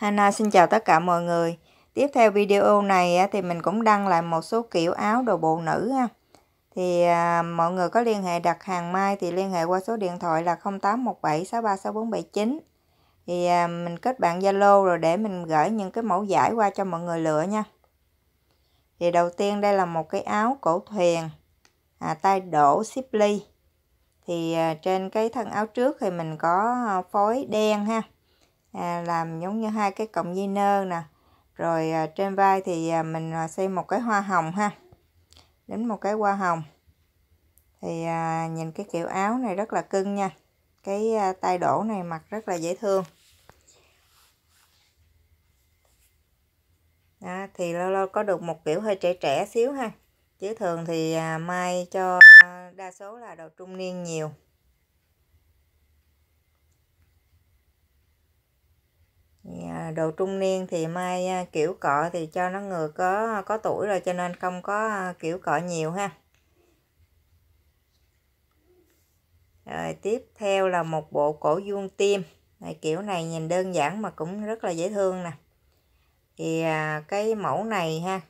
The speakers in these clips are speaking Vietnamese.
Hana xin chào tất cả mọi người. Tiếp theo video này thì mình cũng đăng lại một số kiểu áo đồ bộ nữ ha. Thì à, mọi người có liên hệ đặt hàng mai thì liên hệ qua số điện thoại là 0817636479. Thì à, mình kết bạn Zalo rồi để mình gửi những cái mẫu giải qua cho mọi người lựa nha. Thì đầu tiên đây là một cái áo cổ thuyền à, tay đổ xếp ly. Thì à, trên cái thân áo trước thì mình có phối đen ha à, làm giống như hai cái cọng dây nơ nè rồi à, trên vai thì à, mình à, xây một cái hoa hồng ha đến một cái hoa hồng thì à, nhìn cái kiểu áo này rất là cưng nha cái à, tay đổ này mặc rất là dễ thương Đó, thì lâu lâu có được một kiểu hơi trẻ trẻ xíu ha chứ thường thì à, may cho đa số là đồ trung niên nhiều à, trung niên thì mai à, kiểu cọ thì cho nó ngừa có có tuổi rồi cho nên không có à, kiểu cọ nhiều ha rồi tiếp theo là một bộ cổ vuông tim này kiểu này nhìn đơn giản mà cũng rất là dễ thương nè thì à, cái mẫu này ha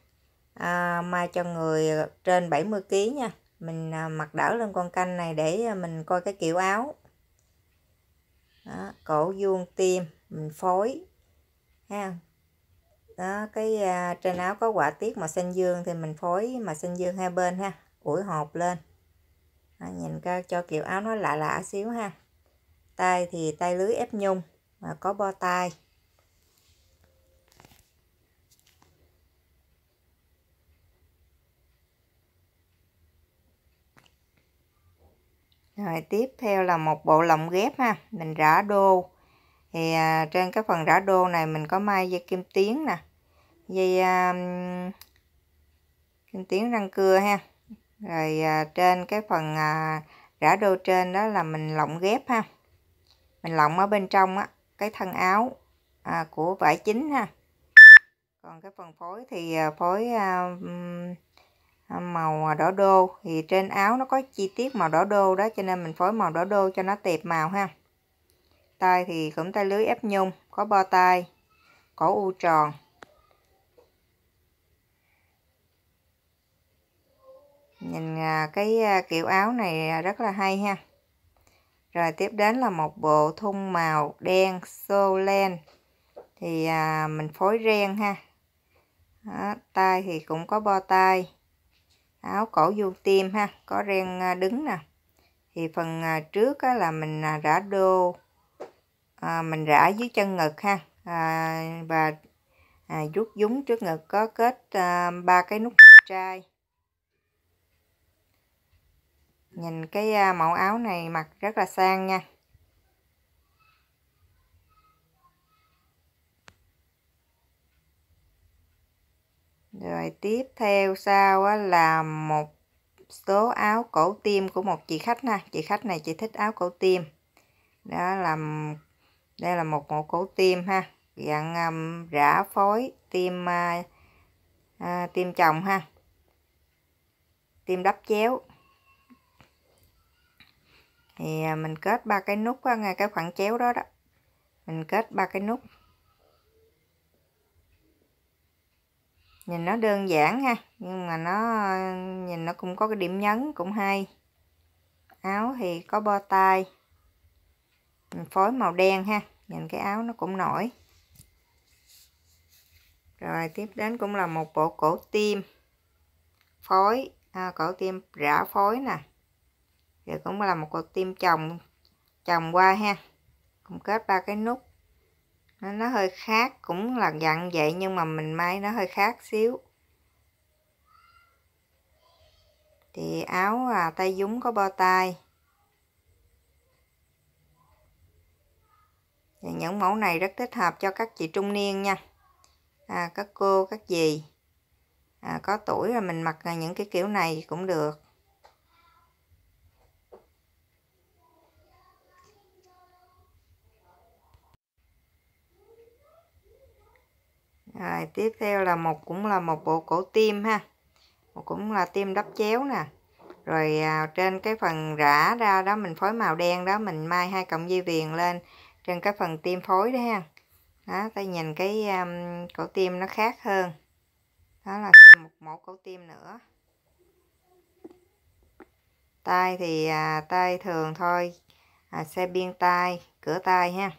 à, mai cho người trên 70 kg nha mình mặc đỡ lên con canh này để mình coi cái kiểu áo đó, cổ vuông tim mình phối ha đó cái à, trên áo có quả tiết màu xanh dương thì mình phối màu xanh dương hai bên ha ủi hộp lên đó, nhìn coi cho kiểu áo nó lạ lạ xíu ha tay thì tay lưới ép nhung mà có bo tay Rồi tiếp theo là một bộ lồng ghép ha, mình rã đô thì à, trên cái phần rã đô này mình có may dây kim tuyến nè dây à, kim tuyến răng cưa ha rồi à, trên cái phần à, rã đô trên đó là mình lộng ghép ha mình lộng ở bên trong á cái thân áo à, của vải chính ha còn cái phần phối thì à, phối à, à màu à, đỏ đô thì trên áo nó có chi tiết màu đỏ đô đó cho nên mình phối màu đỏ đô cho nó tiệp màu ha tay thì khổng tay lưới ép nhung có bo tay cổ u tròn nhìn à, cái à, kiểu áo này à, rất là hay ha rồi tiếp đến là một bộ thun màu đen xô len thì mình phối ren ha Đó, tay thì cũng có bo tay áo cổ du tim ha có ren đứng nè thì phần trước là mình rã đô à, mình rã dưới chân ngực ha à, và à, rút dúng trước ngực có kết à, ba à, cái nút ngọc trai nhìn cái à, mẫu áo này mặc rất là sang nha rồi tiếp theo sau á, là một số áo cổ tim của một chị khách ha chị khách này chị thích áo cổ tim đó làm đây là một mẫu cổ tim ha dạng um, rã phối tim uh, uh, tim chồng ha tim đắp chéo thì uh, mình kết ba cái nút ngay cái khoảng chéo đó đó mình kết ba cái nút nhìn nó đơn giản ha nhưng mà nó uh, nhìn nó cũng có cái điểm nhấn cũng hay áo thì có bo tay phối màu đen ha nhìn cái áo nó cũng nổi rồi tiếp đến cũng là một bộ cổ tim phối à, cổ tim rã phối nè rồi cũng là một cổ tim chồng chồng qua ha cũng kết ba cái nút nó, nó hơi khác cũng là dặn vậy nhưng mà mình may nó hơi khác xíu thì áo à, tay dúng có bo tay những mẫu này rất thích hợp cho các chị trung niên nha à, các cô các dì à, có tuổi rồi mình mặc những cái kiểu này cũng được Rồi tiếp theo là một cũng là một bộ cổ tim ha. Một cũng là tim đắp chéo nè. Rồi à, trên cái phần rã ra đó mình phối màu đen đó mình mai hai cọng dây viền lên trên cái phần tim phối đấy ha đó ta nhìn cái um, cổ tim nó khác hơn đó là thêm một mẫu cổ tim nữa tay thì à, tay thường thôi à, xe biên tay cửa tay ha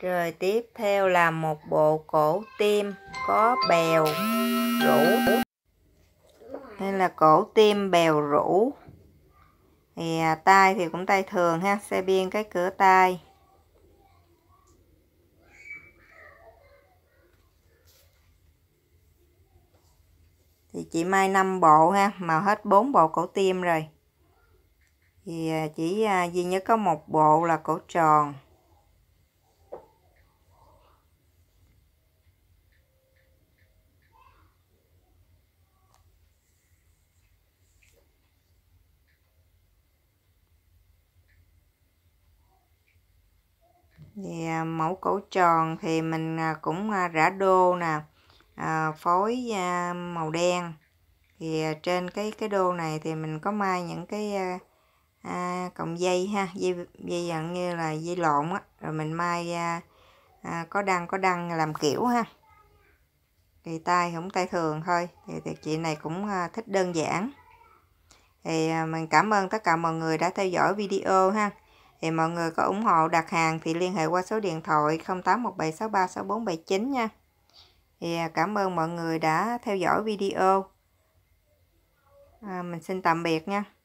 rồi tiếp theo là một bộ cổ tim có bèo rũ đây là cổ tim bèo rũ thì à, tay thì cũng tay thường ha xe biên cái cửa tay thì chị may 5 bộ ha màu hết 4 bộ cổ tim rồi thì à, chỉ à, duy nhất có một bộ là cổ tròn thì à, mẫu cổ tròn thì mình à, cũng à, rã đô nè phối màu đen thì trên cái cái đô này thì mình có mai những cái à, cọng dây ha dây dây dặn như là dây lộn á rồi mình mai à, có đăng có đăng làm kiểu ha thì tay cũng tay thường thôi thì, thì chị này cũng thích đơn giản thì mình cảm ơn tất cả mọi người đã theo dõi video ha thì mọi người có ủng hộ đặt hàng thì liên hệ qua số điện thoại 0817636479 nha thì à, cảm ơn mọi người đã theo dõi video à, mình xin tạm biệt nha